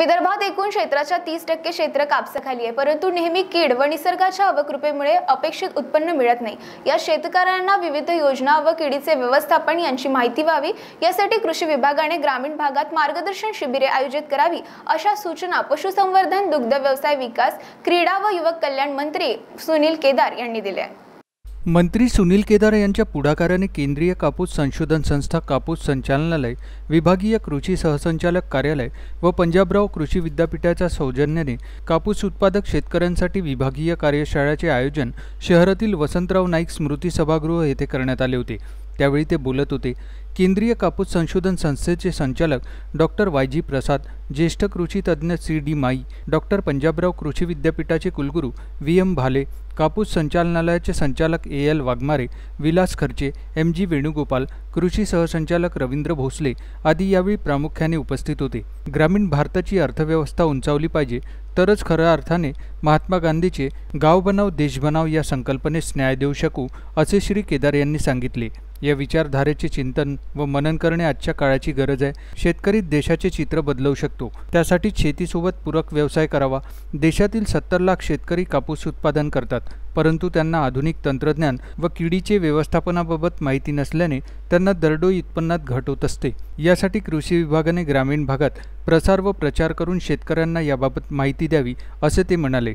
विदर्भात एकूण क्षेत्राच्या तीस टक्के क्षेत्र कापसाखाली आहे परंतु नेहमी कीड व निसर्गाच्या अवकृपेमुळे अपेक्षित उत्पन्न मिळत नाही या शेतकऱ्यांना विविध योजना व किडीचे व्यवस्थापन यांची माहिती व्हावी यासाठी कृषी विभागाने ग्रामीण भागात मार्गदर्शन शिबिरे आयोजित करावी अशा सूचना पशुसंवर्धन दुग्ध व्यवसाय विकास क्रीडा व युवक कल्याण मंत्री सुनील केदार यांनी दिल्या मंत्री सुनील केदार यांच्या पुढाकाराने केंद्रीय कापूस संशोधन संस्था कापूस संचालनालय विभागीय कृषी सहसंचालक कार्यालय व पंजाबराव कृषी विद्यापीठाच्या सौजन्याने कापूस उत्पादक शेतकऱ्यांसाठी विभागीय कार्यशाळेचे आयोजन शहरातील वसंतराव नाईक स्मृती सभागृह येथे करण्यात आले होते त्यावेळी ते बोलत होते केंद्रीय कापूस संशोधन संस्थेचे संचालक डॉक्टर वाय जी प्रसाद ज्येष्ठ कृषी तज्ज्ञ C D Mayee doctor Panjabrao कृषी विद्यापीठाचे कुलगुरू व्ही एम भाले कापूस संचालनालयाचे संचालक ए एल वाघमारे विलास खर्चे एम जी वेणुगोपाल कृषी सहसंचालक रवींद्र भोसले आदी यावेळी प्रामुख्याने उपस्थित होते ग्रामीण भारताची अर्थव्यवस्था उंचावली पाहिजे तरच खऱ्या अर्थाने महात्मा गांधीचे गाव बनाव देश बनाव या संकल्पनेस न्याय देऊ शकू असे श्री केदार यांनी सांगितले या विचारधारेचे चिंतन व मनन करणे आजच्या काळाची गरज आहे शेतकरी देशाचे चित्र बदलवू शकतो त्यासाठी शेतीसोबत पूरक व्यवसाय करावा देशातील सत्तर लाख शेतकरी कापूस उत्पादन करतात परंतु त्यांना आधुनिक तंत्रज्ञान व किडीचे व्यवस्थापनाबाबत माहिती नसल्याने त्यांना दरडोई उत्पन्नात घट होत असते यासाठी कृषी विभागाने ग्रामीण भागात प्रसार व प्रचार करून शेतकऱ्यांना याबाबत माहिती द्यावी असे ते म्हणाले